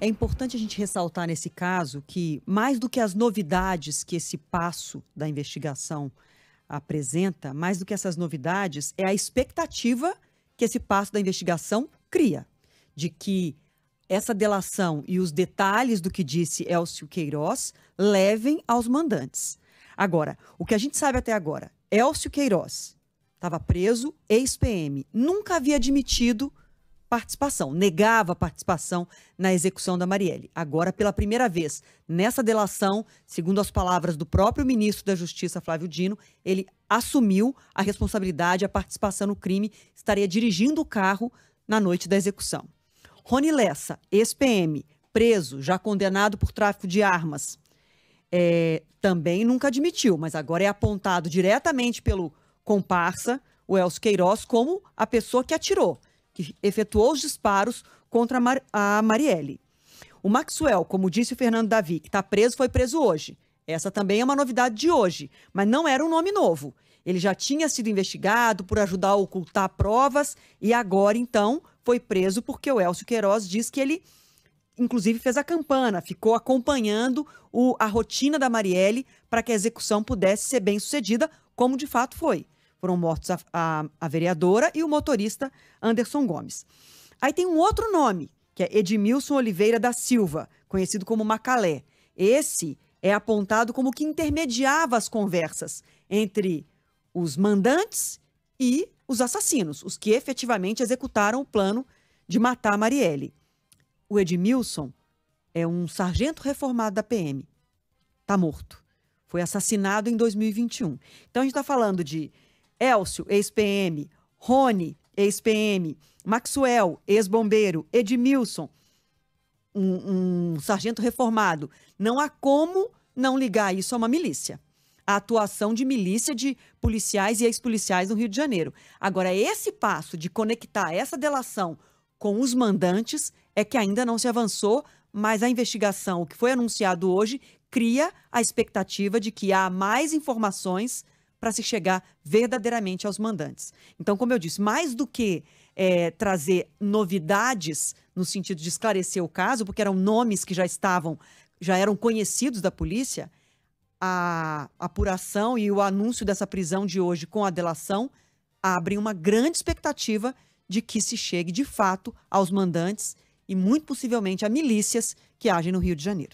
É importante a gente ressaltar nesse caso que, mais do que as novidades que esse passo da investigação apresenta, mais do que essas novidades, é a expectativa que esse passo da investigação cria de que essa delação e os detalhes do que disse Elcio Queiroz levem aos mandantes. Agora, o que a gente sabe até agora, Elcio Queiroz estava preso, ex-PM, nunca havia admitido participação, negava participação na execução da Marielle. Agora, pela primeira vez, nessa delação, segundo as palavras do próprio ministro da Justiça, Flávio Dino, ele assumiu a responsabilidade, a participação no crime, estaria dirigindo o carro na noite da execução. Rony Lessa, ex-PM, preso, já condenado por tráfico de armas, é, também nunca admitiu, mas agora é apontado diretamente pelo comparsa, o Elcio Queiroz, como a pessoa que atirou que efetuou os disparos contra a, Mar a Marielle. O Maxwell, como disse o Fernando Davi, que está preso, foi preso hoje. Essa também é uma novidade de hoje, mas não era um nome novo. Ele já tinha sido investigado por ajudar a ocultar provas e agora, então, foi preso porque o Elcio Queiroz diz que ele, inclusive, fez a campana, ficou acompanhando o, a rotina da Marielle para que a execução pudesse ser bem sucedida, como de fato foi. Foram mortos a, a, a vereadora e o motorista Anderson Gomes. Aí tem um outro nome, que é Edmilson Oliveira da Silva, conhecido como Macalé. Esse é apontado como que intermediava as conversas entre os mandantes e os assassinos, os que efetivamente executaram o plano de matar Marielle. O Edmilson é um sargento reformado da PM. Está morto. Foi assassinado em 2021. Então a gente está falando de Elcio, ex-PM, Rony, ex-PM, Maxwell, ex-bombeiro, Edmilson, um, um sargento reformado. Não há como não ligar isso a uma milícia. A atuação de milícia de policiais e ex-policiais no Rio de Janeiro. Agora, esse passo de conectar essa delação com os mandantes é que ainda não se avançou, mas a investigação, o que foi anunciado hoje, cria a expectativa de que há mais informações para se chegar verdadeiramente aos mandantes. Então, como eu disse, mais do que é, trazer novidades no sentido de esclarecer o caso, porque eram nomes que já estavam, já eram conhecidos da polícia, a apuração e o anúncio dessa prisão de hoje com a delação abrem uma grande expectativa de que se chegue de fato aos mandantes e muito possivelmente a milícias que agem no Rio de Janeiro.